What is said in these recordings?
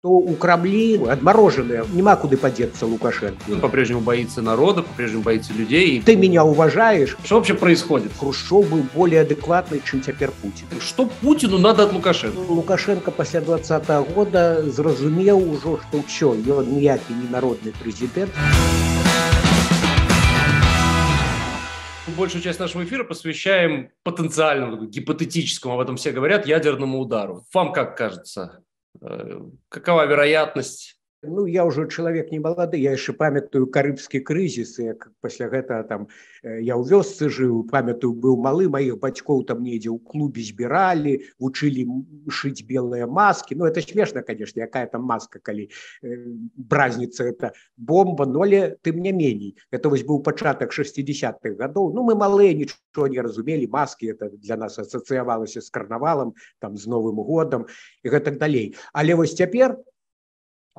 то у Кремли отмороженная. Нема куда подеться Лукашенко. Он по-прежнему боится народа, по-прежнему боится людей. Ты меня уважаешь. Что вообще происходит? Хрущев был более адекватный, чем теперь Путин. Что Путину надо от Лукашенко? Ну, Лукашенко после 20 -го года зразумел уже, что все, его ніякий не народный президент. большую часть нашего эфира посвящаем потенциальному, гипотетическому, об этом все говорят, ядерному удару. Вам как кажется, Э, какова вероятность Ну я ўжо чалавек не малады, я яшчэ памятаю карыбскі крызіс, як пасля гэтага там э, я ў вёсцы жыў, памятаю быў малы маіх бацькоў там недзе ў клубе збіралі, вучылі шыць белыя маски. Ну это смешна, конечно, якая там маска, калі э, бразніца это бомба ноле, тым не меней. Это вось быў пачатак 60-х гадоў. Ну мы малыя нічого не разумелі маски это для нас асацыявалася з карнавалам там з новым годам і гэтак далей. Але вось цяпер,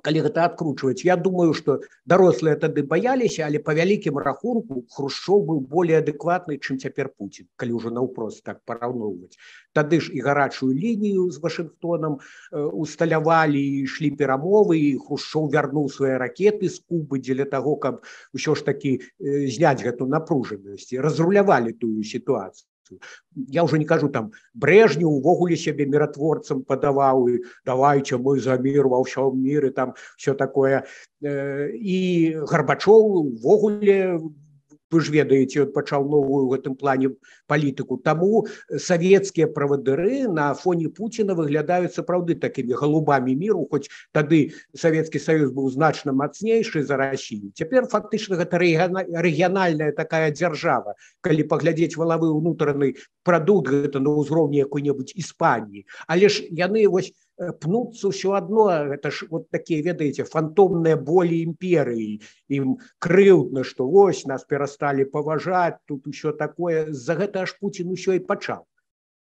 калі гэта адкручваць Я думаю что дарослыя тады баяліся але па вялікім рахунку хрушоў быў более адэкватны чым цяпер Пуін калі ўжо наўпрост так параўноўваць тады ж і гарачую лінію з вашингтоном э, усталявалі ішлі перамовы і хрушоў вярнуў свае ракеты з кубы дзеля того каб ўсё ж такі зняць э, гэту напружанасць разрулявалі тую сітуацыю рэакцыю Я уже не кажу там брежні увогуле сябе міротворцам падаваў і давайте мы за мир ва ўсё міры там все такое і э, гарбачоў увогуле в вы ж ведаеце от пачаў новую в гэтым плане палітыку таму э, савецкія правадыры на фоне Пуціна выглядаюць сапраўды такімі галубамі міру хоць тады савецкі саюз быў значна мацнейшы за Росію цяпер фактычна гэта рэгіянальная такая дзяржава калі паглядзець валавы ўнутраны прадукт гэта на ўзроўні якой-небудзь іспаніі але ж яны вось у Э, пнуцца ўсё адно это ж вот такія ведаеце фантомныя болі імперыі ім крыўдна што вось нас перасталі паважаць тут усё такое за гэта аж Пін усё і пачаў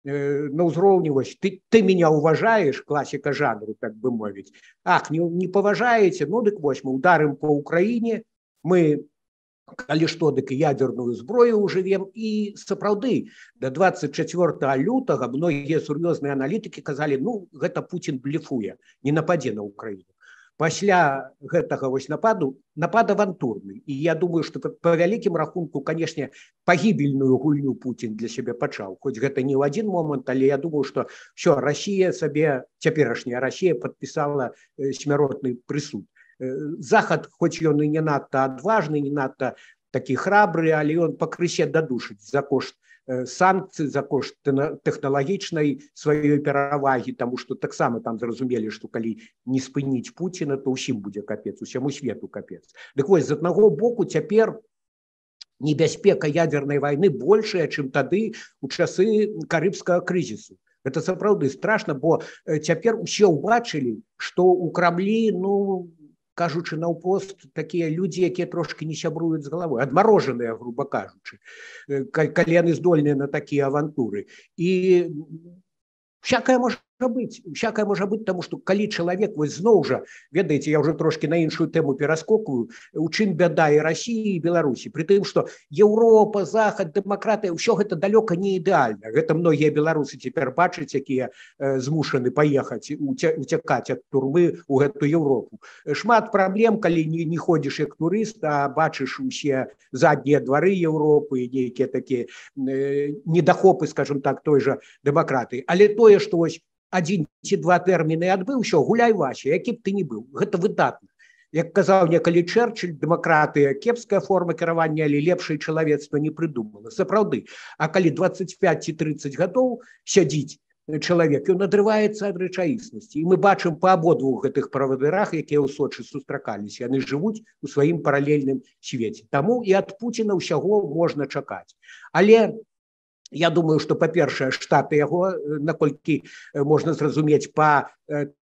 э, на ўзроўніваць ты ты меня уважаеш класіка жанру так бы мовіць ах не, не паважаеце ну дык вось мы ударым по ўкраіне мы калі што дык і ядерную зброю ўжывем і сапраўды да 24 лютага многія сур'ёзныя аналітыкі казалі ну гэта Путін блефуе не нападзе на Україніну пасля гэтага вось нападу напад авантурны і я думаю что па вялікім рахунку канешне пагібельную гульню Путін для сябе пачаў хоць гэта не ў адзін момант але я думаю что все Росія сабе цяперашняя Росія подпісала э, смяротны прысуд Э, захад хоць ён і не надта адважны не надта такі храбры але ён пакрысе дадушыць за кошт э, санкцыі за кошт тэхналагічнай сваёй перавагі тому что таксама там зразумелі что калі не спыніць Пуціна то ўсім будзе капец усяму свету капец дык так вось з аднаго боку цяпер небяспека ядерной войны большая чым тады у часы карыбскага крызісу это сапраўды страшно бо цяпер э, усе ўбачылі что у краблі ну у кажучы наўпрост такія людзі якія трошки не сябруюць з головой адмарожаныя грубо кажучы э, калены здольныя на такія авантуры і всякая можа можа быць всякое можа быть тому что калі чалавек вось зноў жа ведаеце я уже трошки на іншую тэму пераскокую у чын бяда і россии беларусі притым что Еўропа захад дэмакраты ўсё гэта далёка не ідэальна гэта многія беларусы цяпер бачаць якія э, змушаны паехаць уцякаць ад турмы у гэту Еўропу шмат праблем калі не не ходзіш як турыста бачыш усе заднія двары Еўропы нейкія такія э, недахопы скажем так той жа дэмакраты але тое что вось адзін ці два тэрміны адбыў усё гуляй ваш які б ты не быў гэта выдатна як казаў некалі чэрчыль дэмакратыя кепская форма кіравання але лепшае чалавецтва не прыдумала сапраўды а калі 25 ці 30 гадоў сядзіць э, чалавек ён адрываецца ад рэчаіснасці і мы бачым па абодвух гэтых правадырах якія ў сочы сустракаліся яны жывуць у сваім паралельным свеце таму і ад Пуціна ўсяго можна чакаць але у Я думаю, што па-першае штаты яго э, наколькі э, можна зразумець па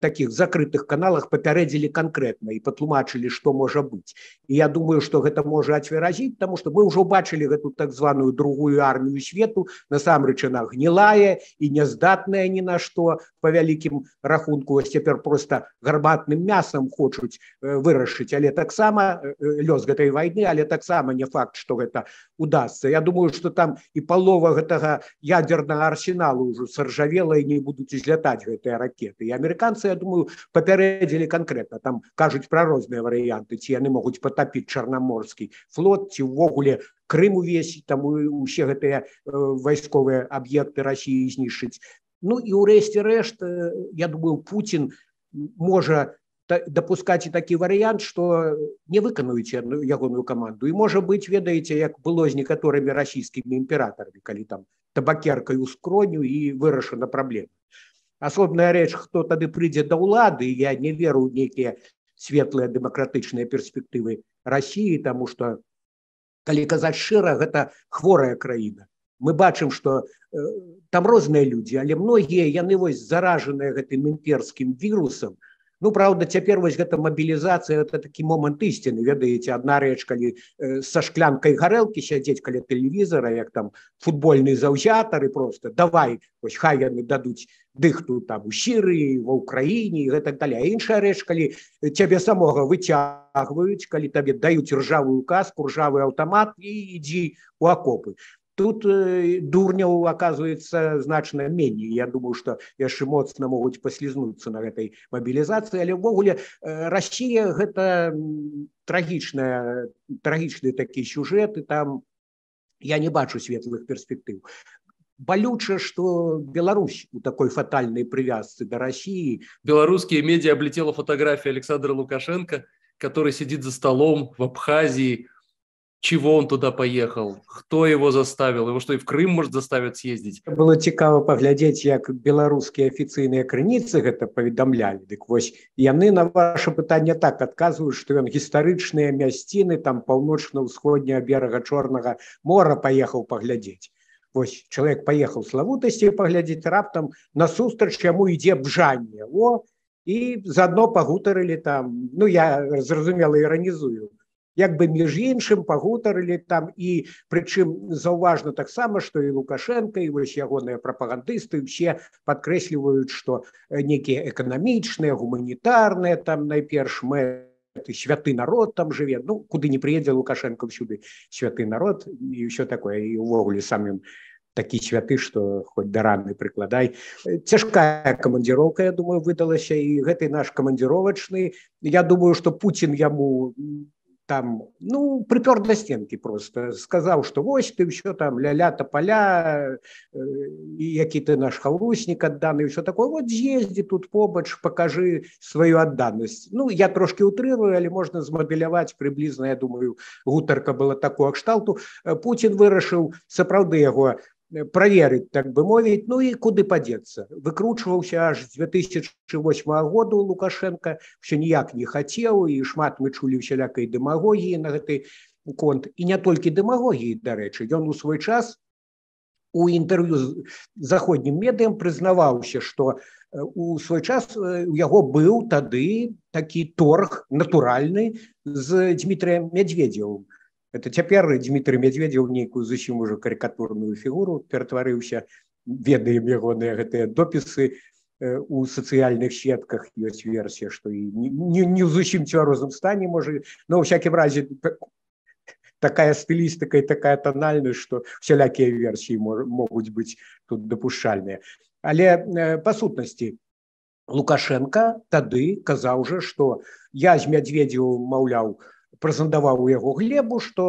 таких закрытых каналах папярэдзілі канкрэтна і патлумачылі што можа быць і я думаю что гэта можа адцверазіць тому что мы ўжо бачылі гэту так званую другую армію свету насамрэч она гнілая і няздатная ні на што па вялікім рахунку вось цяпер просто гарбатным мясам хочуць э, вырашыць але таксама э, э, лёс гэтай вайны але таксама не факт что гэта удастся Я думаю что там і палова гэтага ядерного арсеналу ўжо саржавела і не будуць излятаць гэтыя ракеты і амерыканцы я думаю папярэдзілі конкретно там кажуць про розныя варыянты ці яны могуць потапіць чарнаморскі флот ці ўвогуле Крым увесіць там усе гэтыя э, вайсковыя аб'екты Росіі знішыць Ну і ўрэшце рэшт я думаю Путін можа допускаць і такі варыянт что не выканаюць ягоную каманду і можа быць ведаеце як было з некаторымі расійскімі імператорамі калі там табакеркаю скроню і вырашана праблема асобная рэч хто тады прыйдзе да ўлады я не веру ў нейкія светлыя дэмакратычныя перспектывы рассіі тому что калі казаць шэра гэта хворая краіна мы бачым что э, там розныя людзі але многія яны вось заражаныя гэтым імперскім вирусам то Ну правда цяпер вось гэта мабілізацыя это такі момант ісціны ведаеце одна рэч калі э, са шклянкай гарэлкі сядзець каля тэлевізора як там футбольны заўзятары просто давай ось хай яны дадуць дыхту там у сіры ва ўкраіне гэтак далей іншая рэч калі цябе самога выцягваюць калі табе даюць ржавую каску ржавы аўтамат і ідзі у акопы Тут э, дурняў оказывается значна меней. Я думаю, што яшчэ моцна могуць паслізнуцца на гэтай мабілізацыі, але ўвогуле э, Росія гэта трагічная трагічны такі сюжэт і там я не бачу светлых перспектыў. Балюча, што Беларусь у такой фатальнай прывязцы да рассіі. Беларускія медіа абліцела фатаграфія Александра Лукашенко, который сидит за столом в абхазіі, чего он туда поехал, кто его заставил, его что и в Крым может заставить съездить. Было цікаво поглядеть, как белорусские официальные крыницы это поведомляли. Так вот, и они на ваше пытание так отказывают, что он историчные мястины, там, полночно-усходнего берега Черного мора поехал поглядеть. Вот человек поехал в славутости поглядеть раптом, на сустрач ему иде бжание. О, и заодно погуторили там, ну, я, разумеется, иронизую, як бы між іншым пагутарылі там і прычым заўважна таксама што і лукашенко і вось ягоныя прапагандысты все падкрэсліваюць што некія эканамічныя гуманітарныя там найперш мы ты святы народ там жыве ну куды не прыедзе лукашенко сюды святы народ і ўсё такое і увогуле самім такі святы што хоць да раны прыкладай цяжкая камандзіроўка я думаю выдалася і гэтый наш камандзіровачны Я думаю что Пін яму там, ну, припер до стенки просто, сказал, что вот ты еще там ля-ля тополя, э, и який ты наш хаурусник отданный, все такое, вот съезди тут побач, покажи свою отданность. Ну, я трошки утрирую, или можно смоделевать приблизно, я думаю, гуторка была такого кшталту. Э, Путин вырашил, соправды его Э, проверить так бы мовить ну и куды подеться выкручивался аж 2008 году лукашенко все нияк не хотел и шмат мы чули всялякой демагогии на гэты конт и не только демагогии дарэчы ён у свой час у интервью заходним медыам признававаўся что э, у свой час э, у яго был тады такие торг натуральный с дмитрием медведевым и это цяпер Дмітрий Мядзведзеў нейкую зусім уже карикатурную фігуру ператварыўся ведаем ягоныя гэтыя допісы э, у сацыяльных сетках ёсць версія што і не, не, не ў зусім цвярозным стане можа но ў всякім разе такая стылістыка і такая тональнасць што сялякія версіі могуць быць тут дапушчальныя але э, па сутнасці лукашенко тады казаў жа што я з мядзведзеў маўляў у прэзентаваў у яго глебу что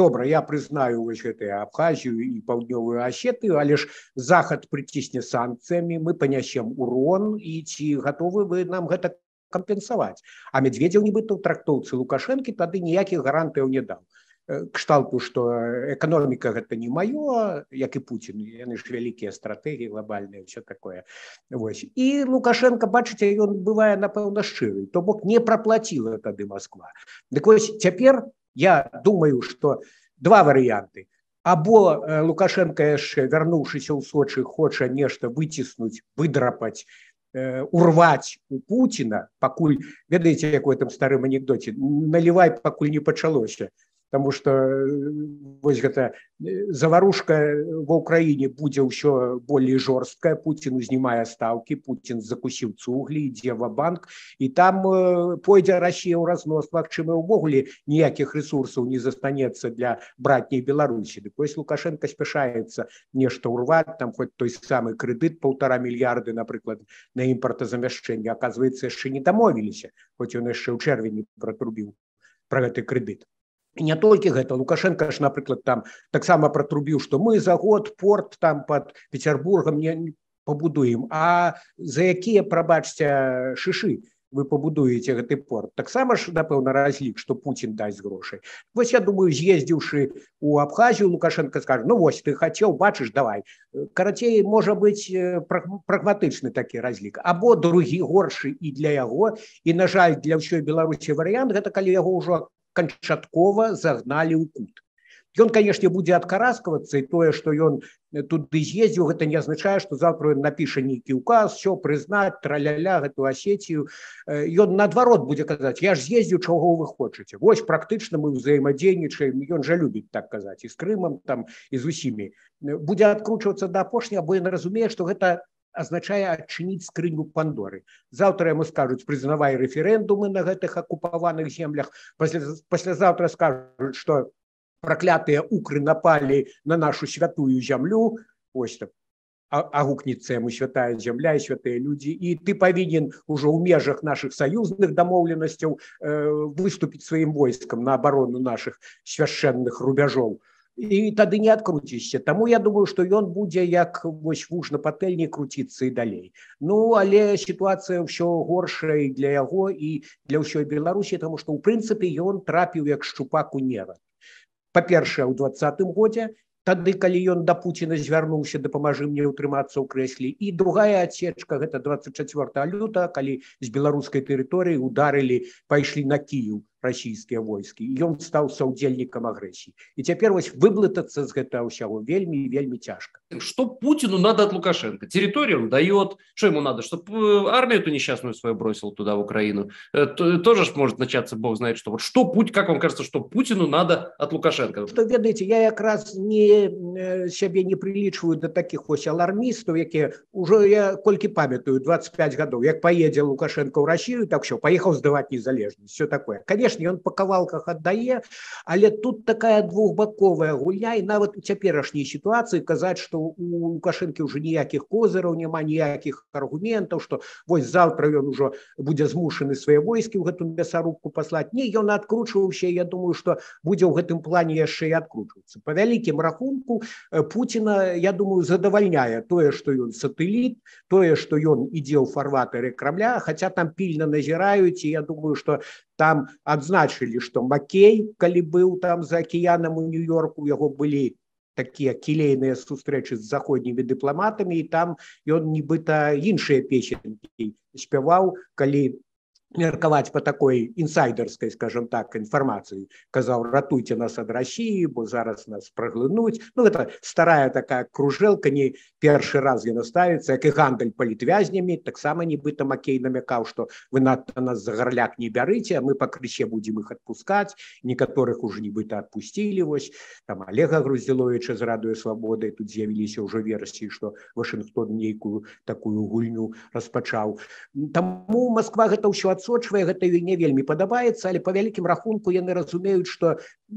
добра я прызнаю вось гэтую абхазію і паўднёвую асетыю але ж захад прыцісне санкцыямі мы панясем урон і ці гатовы вы нам гэта кампенсаваць а медведзеў нібыта ў трактоўцы лукашэнкі тады ніякіх гарантыяў не даў Э, кшталку что экономика гэта не маё як і Путін яны ж вялікія стратэгі глобальныя все такое Вось і лукашенко бачыце ён бывае напэўна шчыры то бок не проплатила тады Москва Дык так вось цяпер я думаю что два варыянты або э, лукашенко яшчэ вярнуўшыся ў сочы хоча нешта выціснуць выдрапаць то э, урвать у Путина пакуль ведаеце як у этом старым анекдоте налівай пакуль не пачалося Таму что э, вось гэта э, заварушка в Украіне будзе ўсё болей жорсткая Путін узнімае стаўкі Путін закусіў цуглі дзевабанк і там э, пойдзе Росія ў разнос магчыма увогуле ніякіх ресурсаў не застанецца для братняй Беларусі Дык вось лукашенко спяшаецца нешта ўрваць там хоть той самы крэдыт полтора мільярды напрыклад на імпартазамяшчэнне оказывается яшчэ не дамовіліся хоць ён яшчэ ў чэрвені протрубіў про гэты крэдыт не толькі гэта лукашенко ж напрыклад там таксама протрубіў что мы за год порт там под петербургом не побудуем а за якія прабачце шишы вы побудуеете гэты порт таксама ж напэўна разлік что Путін дасць грошай вось я думаю з'ездзіўшы у абхазію лукашенко скажу ну вось ты хацеў бачыш давай карацей можа быть э, прагматычны такі разлік або другі горшы і для яго і на жаль для ўсёй беларусі варыянт гэта калі яго ўжо канчаткова загналі ў кут. Ён, канешне, будзе адкараскавацца і тое, што ён э, туды з'ездзіў, гэта не азначае, што заўтра ён напіша нейкі ўказ, все прызнаць, траляля гэту асетію. Э, ён наадварот будзе казаць, я ж з'ездзіў, чаго вы хочаце. Вось практычна мы ўзаемадзейнічаем, Ён жа любіць так казаць і з крымам там і з усімі. Э, будзе адкручвацца да апошняй, бо ён разумее, што гэта азначае адчыніць скрыню пандоры заўтра яму скажуць прызнавай рэферэндумы на гэтых акупаваных землях паслязаўтра скажуць што праклятыя укры напалі на нашу святую зямлю ось так агукнецца яму святая зямля і святыя людзі і ты павінен ужо ў межах нашых саюзных дамоўленасцяў э, выступіць сваім войскам на абарону наших свяшэнных рубяжоў то і тады не адкруцішся Таму я думаю што ён будзе як вось вуж на патэльні круціцца і далей Ну але сітуацыя ўсё горшая для яго і для ўсёй беларусі тому што ў прынцыпе ён трапіў як шчупак у нера па-першае у двадцатым годзе тады калі ён да Пуціна звярнуўся дапамажы мне ўтрымацца ў крэслі і другая адсечка гэта 24 люта калі з беларускай тэрыторыі ударылі пайшлі на Кіюк расійскія войскі і ён стаў саўдзельнікам агрэсіі і цяпер вось выблытацца з гэта ўсяго вельмі вельмі цяжка что путину надо от лукашенко территорию дает что ему надо чтобы э, армию эту несчастную свою бросил туда в украину э, тоже ж может начаться бог знает что вот что путь как вам кажется что путину надо от лукашенко что ведаете я как раз не э, себе не приличиваю до таких ось алармистов якія уже я кольки памятаю 25 годов як поедел лукашенко в россию так все поехал сдавать незалежность все такое конечно канешне он па кавалках аддае але тут такая двухбаковая гульня і нават цяперашняй сітуацыі казаць что у лукашэнкі уже ніякіх козыраў няма ніякіх аргументаў что вось завтра ён ужо будзе змушаны свае войскі ў гэту мясарубку паслаць не ён адкручваўся Я думаю что будзе ў гэтым плане яшчэ і адкручвацца па вялікім рахунку э, Пуціна я думаю задавальняе тое что ён сатэліт тое что ён ідзе ў фарватары крамля хотя там пільна назіраюць і я думаю что там адзначылі што макей калі быў там за акіянам у нью-йорку яго былі такія кілейныя сустрэчы з заходнімі дыпламатамі і там ён нібыта іншыя печень спяваў калі меркаваць по такой інсайдерской скажем так информации казаў ратуйте нас ад россии бо зараз нас проглынуть ну это старая такая кружэлка не першы раз яна ставится як и гандаль политвязнями таксама нібыта макей намякаў что вы над нас за горляк не бярыце мы по крыще будем их отпускать некаторых уже нібыта отпустили вось там олега грузеловича з радуя свабоды тут з'явіліся уже версии что вашингтон нейкую такую гульню распачаў тому москва гэта ўсё от адсочвае гэта ёй не вельмі падабаецца але па вялікім рахунку яны разумеюць што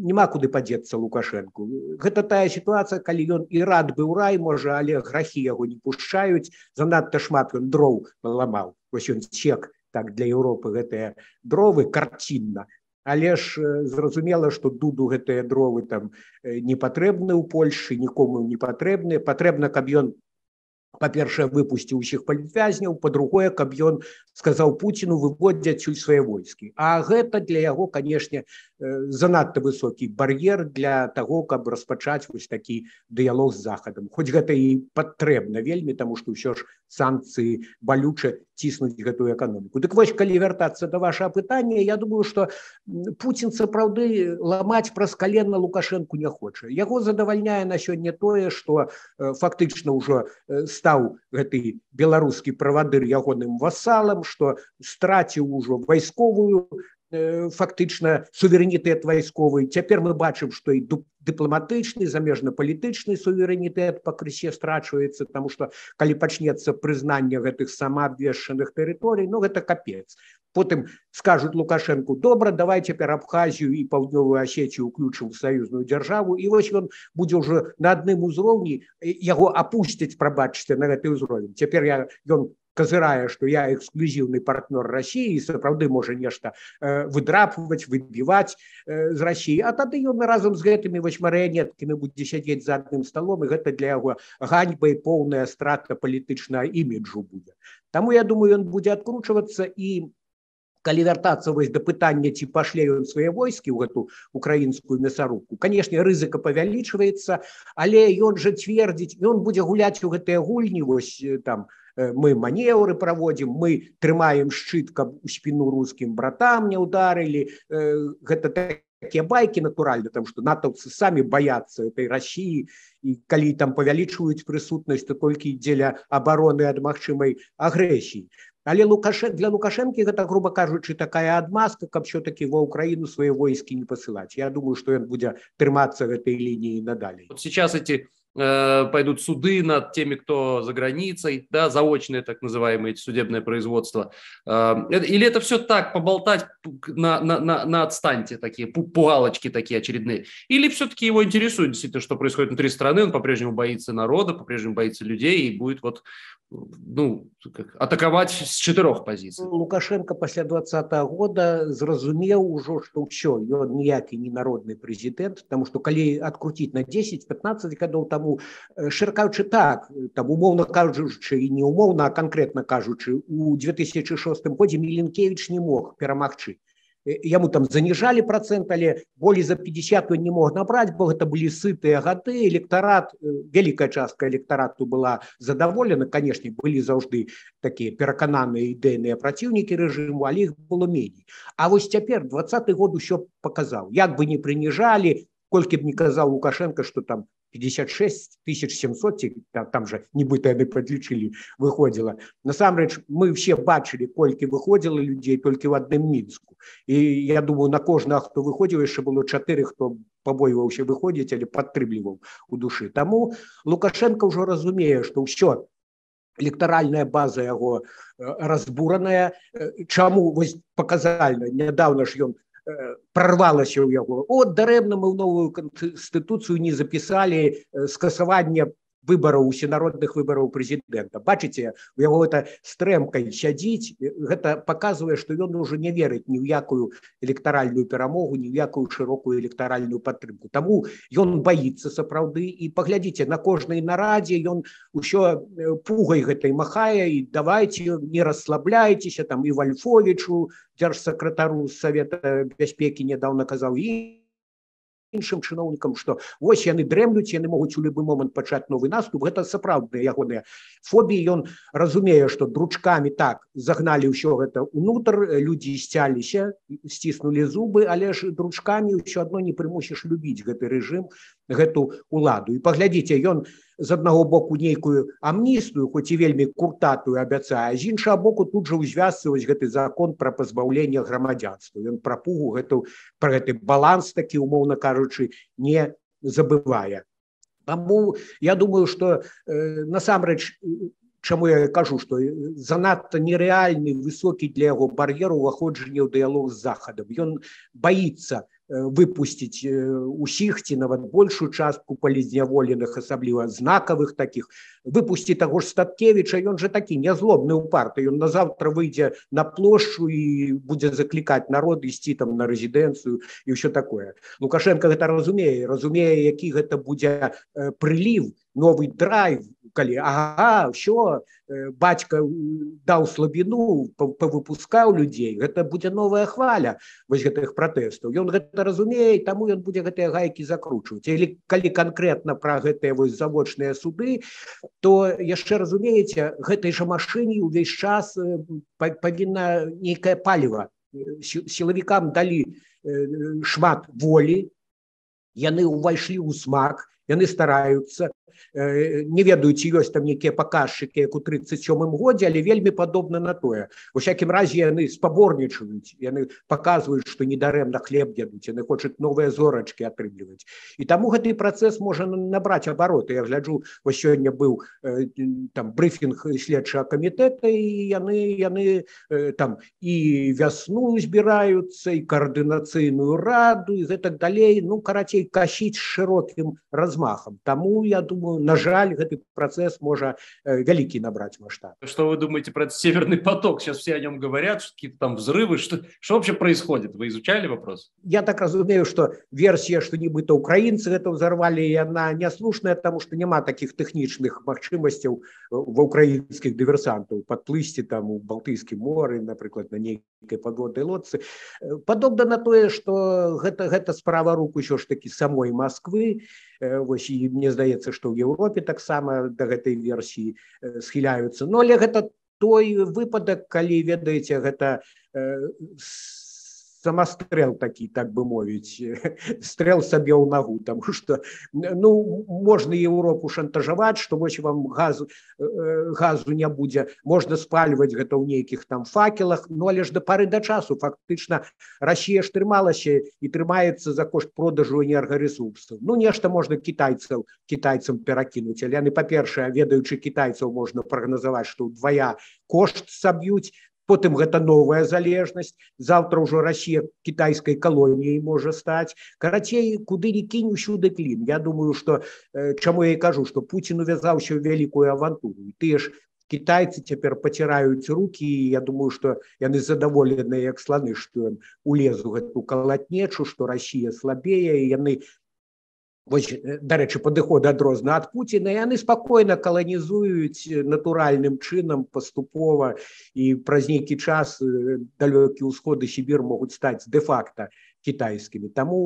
няма куды падзецца лукашэнку гэта тая сітуацыя калі ён і рад быў рай можа але грахі яго не пушчаюць занадта шмат ён дроў паламаў вось ён чек так для Еўропы гэтыя дровы карцінна але ж э, зразумела што дуду гэтыя дровы там э, не патрэбны ў польльшы нікому не патрэбны патрэбна каб ён па-першае выпусціў усіх палітвязняў па-другое каб ён сказаў пуціну выводдзяць у свае войскі а гэта для яго канешне у занадта высокі бар'ер для таго каб распачаць вось такі дыялог з захадам хоць гэта і патрэбна вельмі таму што ўсё ж санкцыі балюча ціснуць гэтую эканоміку дык вось калі вяртацца да ваша пытання я думаю што пуін сапраўды ламаць праз калена лукашэнку не хоча яго задавальняе на сёння тое што фактычна ўжо стаў гэты беларускі правадыр ягоным васалам што страціў ужо вайсковую Э, фактычна суверэнітэт вайсковы цяпер мы бачым што і дыпламатычны замежна-палітычны суверэнітэт пакрысе страчваецца тому что калі пачнецца прызнанне гэтых самаабвешчаных тэрыторый но ну, гэта капец потым скажуць лукашэнку добра давайте пер абхазію і паўднёвую асетю уключым саюзную дзяржаву і вось ён будзе ўжо на адным узроўні яго апусціць прабачыце на гэты ўзровень цяпер я ён казырае что я эксклюзіўны партнёр россии сапраўды можа нешта э, выдрапваць выбіваць э, з россии а тады ён разам з гэтымі восьмарыянеткамі будзе сядзець за адным сталом і гэта для яго ганьба і поўная страта палітычная іміджу будзе там я думаю ён будзе адкручвацца і вяртацца вось да пытання ці пашлеем свае войскі ў гэту украінскую мясарубку канешне рызыка павялічваецца але ён жа цвердзіць ён будзе гуляць у гэтыя гульні вось э, там у Э, мы манеўры праводзім мы трымаем шчыт каб у спіну рускім братам не ударылі гэта такія байкі натуральна там што натаўцы самі баяцца этой рассіі і калі там павялічваюць прысутнасць то толькі дзеля абароны ад магчымай агрэсіі але лукашэ для лукашэнкі гэта грубо кажучы такая адмазка каб що-такі ва ўкраіну свае войскі не пасылаць Я думаю што ён будзе трымацца гэтай лініі надалей сейчас эти Э, пойдут суды над теми, кто за границей, да, заочное так называемое судебное производство. Эм, э, или это все так, поболтать на, на, на, на отстаньте такие, пугалочки такие очередные. Или все-таки его интересует действительно, что происходит внутри страны, он по-прежнему боится народа, по-прежнему боится людей и будет вот ну, как, атаковать с четырех позиций. Ну, Лукашенко после двадцатого года зразумеў ужо што ўсё ён ніякі не народный президент, потому что коли открутить на 10-15 гадоў там таму э, шыркаючы так там умоўна кажучы і не умоўна конкретно кажучы у 2006 годзе міленкевич не мог перамагчы э, яму там заніжалі процент але болей за 50 не мог набраць бо гэта былі сытыя гаты электарат э, вялікая частка электарату была задаволена канешне былі заўжды такія перакананыя ідэйныя праціўнікі рэжыму але іх было меней А вось цяпер двадцатый год усё паказаў як бы не прыніжалі колькі б не казаў лукашенко что там 56 тысяч там же нібыта яны падлічылі выходзіла насамрэч мы все бачылі колькі выходзіла людзей толькі в адным мінску і я думаю на кожна хто выходзіў яшчэ было чатыры хто пабойваўся выходзіць але падтрымліваў у душы таму лукашенко ўжо разумее што ўсё лектаральная база яго э, разбураная э, чаму вось паказальна нядаўна ж ён там Э, прорвалася ў яго от дарэмна мы ў новую канстытуцыю не запісалі э, скасаванне выбараў усенародных выбараў прэзідэнта бачыце у яго это стрэмкай сядзіць гэта э, паказвае што ён ужо не верыць ні ў якую электаральную перамогу ні ў якую шырокую электаральную падтрымку таму ён баіцца сапраўды і паглядзіце на кожнай нарадзе ён усё э, пугай гэтай махае і давайте не расслабляйцеся там і вальфовічу дзярж сакратару савета бяспекі нядаўна казаў і іншым чыноўнікам што вось яны дрэмлюць яны могуць у любы момант пачаць новы наступ гэта сапраўдны ягоныя фобіі ён разумее што дручкамі так загналі ўсё гэта унутр людзі сцяліся сціснулі зубы але ж дручкамі ўсё адно не прымусіш любіць гэты рэжым гэту уладу і паглядзіце ён з аднаго боку нейкую амністую хоць і вельмі куртатую абяцае з іншага боку тут жа ўзвязваць гэты закон пра пазбаўленне грамадзянства ён пра пугу гэту пра гэты баланс такі умоўна кажучы не забывае Таму я думаю што э, насамрэч чаму я кажу што занадта нереальны высокі для яго бар'ер уваходжання ў дыялог з захадам ён баіцца на Э, выпусціць э, усіх ці нават большую частку палізняволеных асабліва знакавых таких выпусці таго ж статкевіча ён же такі нязлобны ў парты ён назаўтра выйдзе на плошчу і будзе заклікаць народ ісці там на рэзідэнцыю і ўсё такое лукашенко гэта разумее разумее які гэта будзе э, прыліў новый драйв калі ага все Э, бацька даў слабіну павыпускаў людзей гэта будзе новая хваля вось гэтых пратэстаў ён гэта разумее таму ён будзе гэтыя гайкі закручваць или калі конкретно пра гэтыя вось завочныя суды то яшчэ разумееце гэтай жа машыне ўвесь час э, павінна нейкае паліва э, сілавікам далі шмат волі яны ўвайшлі ў смак яны стараются э, не ведаюць ёсць там некія паказчыки як у 37 годзе але вельмі падобна на тое у всякім разе яны спаборнічаюць яны показваюць что недарэмна хлеб едуць яны хочуць новыя зорачки атрымліваць і таму гэты працэс можа набраць обороты я гляджу вось сёння быў э, там брифинг следшага камітэта і яны яны э, там і вясну збіраюцца і коаардынацыйную раду і так далей ну карацей касіць шырокім раз размахам Таму я думаю на жаль гэты працэс можа э, вялікі набраць масштаб что вы думаете про северный поток сейчас все о нем говорят какие там взрывы что что вообще происходит вы изучали вопрос я так разумею что версия что нібыта украінцы это взорвали и она неслушная тому что няма таких тэхнічных магчымасцяў в украінскіх дыверсантаў подплысці там у балтыйскі моры напрыклад на ней погоды лодцы э, подобно на тое что гэта гэта справа рук еще ж таки самой москвы и Э, вось і мне здаецца што ў Еўропе таксама да гэтай версіі э, схіляюцца Ну але гэта той выпадак калі ведаеце гэта з э, самастрэл такі так бы мовіць стрэл сабе ў нагу там что ну можна Еўропу шантажаваць што вось вам газу газу не будзе можна спальваць гэта ў нейкіх там факелах но ну, але ж да пары да часу фактычна Росія ж трымалася і трымаецца за кошт продажу энергорэсурсаў Ну нешта можна китайцаў китайцам перакінуць але яны па-першае ведаючы китайцаў можна прагназаваць што ўдвая кошт саб'юць потым гэта новая залежнасць завтра ўжо Росія кітайской калоніяй можа стаць карацей куды не кінь усюды клін Я думаю что э, чаму я і кажу что Путін увязаўся ў вялікую авантуру ты ж китайцы цяпер паціраюць руки я думаю что яны задаволеныя як сланы что ён улезу гэту калатнечу что Росія слабее яны не дарэчы падыходы ад розна ад Пуціна яны спакойна каланізуюць натуральным чынам паступова і праз нейкі час далёкі ўсходы Сібір могуць стаць дэ-факта кітайскімі Таму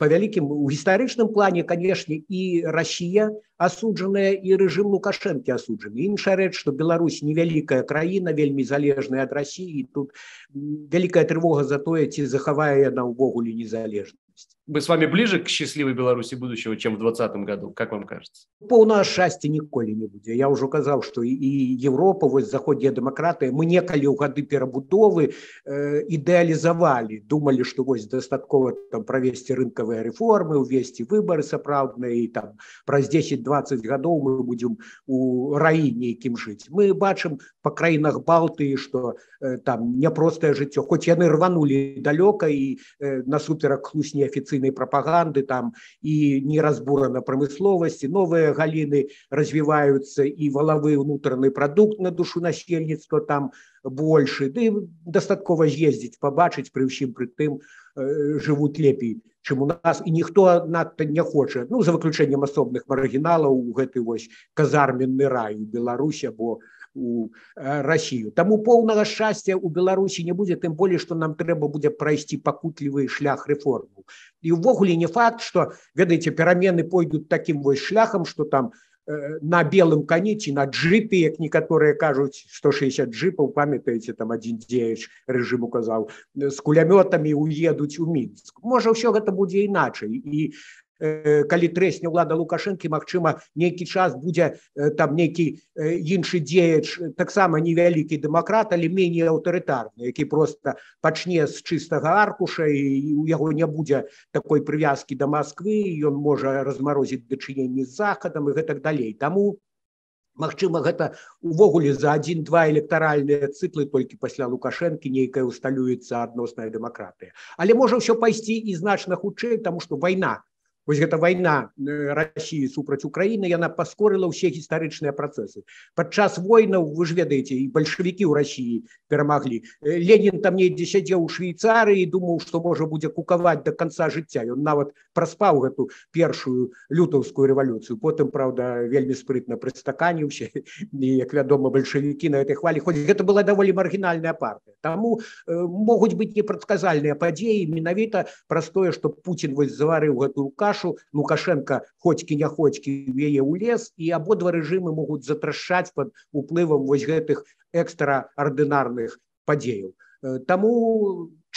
па вялікім у гістарычным плане канешне і Росія асуджаная і рэжым лукашэнкі асуджаны іншая рэч што Беларусь невялікая краіна вельмі залежная ад рассіі тут вялікая трывога за тое ці захавае яна ўвогуле незалежнасць мы с вами ближе к счастливой Беларуси будущего, чем в 2020 году, как вам кажется? По у нас счастья николи не будет. Я уже сказал, что и Европа, вот заходные демократы, мы некали у годы перебудовы э, идеализовали, думали, что вот достатково там провести рынковые реформы, увести выборы соправданные, и там про 10-20 годов мы будем у раи неким жить. Мы бачим по краинах Балтии, что э, там непростое житье, хоть я рванули далеко и э, на супер-клусне официально інфармацыйнай прапаганды там і неразбурана прамысловасці новыя галіны развіваюцца і валавы ўнутраны прадукт на душу насельніцтва там больше ды да дастаткова з'ездзіць пабачыць пры ўсім пры тым э, жывуць лепей чым у нас і ніхто надта не хоча ну за выключэннем асобных маргіналаў у гэты вось казарменны рай беларусь або у у э, Россию. Таму полного счастья у Беларуси не будет, тем более, что нам треба будет пройти покутливый шлях реформу. И вогуле не факт, что, ведаете, пирамены пойдут таким вот шляхом, что там э, на белым коне, ці на джипе, как некоторые кажут, 160 джипов, памятаете, там один деяч режим указал, э, с кулеметами уедут у Минск. Может, все это будет иначе. И Э, калі трэсне ўлада лукашэнкі магчыма нейкі час будзе э, там нейкі іншы э, дзеяч таксама невялікі дэмакрат але меней аўтарытарны які просто пачне з чыстага аркуша і у яго не будзе такой прывязкі да Масквы ён можа размарозіць дачыненні з захадам і гэтак далей таму Мачыма гэта увогуле за адзін-два электаральныя цыклы толькі пасля лукашэнкі нейкая усталюецца адносная дэмакратыя але можа ўсё пайсці і значна хутчэй таму што вайна Вось гэта вайна э, рассіі супраць Україніны яна паскорыла ўсе гістарычныя працэсы падчас войнаў вы ж ведаеце і бальшавікі ў рассіі перамаглі э, Ленін там недзе сядзеў у швейцарыі думаў што можа будзе кукаваць до конца жыцця ён нават праспаў гэту першую лютаўскую рэвалюцыю потым праўда вельмі спрытна прыстаканіўся як вядома бальшавікі на этой хвалі хоць гэта была даволі маргінальная партыя таму э, могуць быць непрадказальныя падзеі менавіта пра тое што Пін вось заварыў гэтую кашу кашу лукашенко хоцькі не хочкі вее ў лес і абодва рэжымы могуць затрашаць под уплывам вось гэтых экстраардынарных падзеяў э, Таму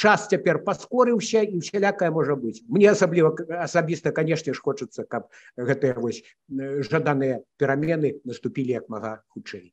час цяпер паскорыўся і ўсялякая можа быць мне асабліва асабіста канешне ж хочацца каб гэтыя вось э, жаданыя перамены наступілі як мага хутчэй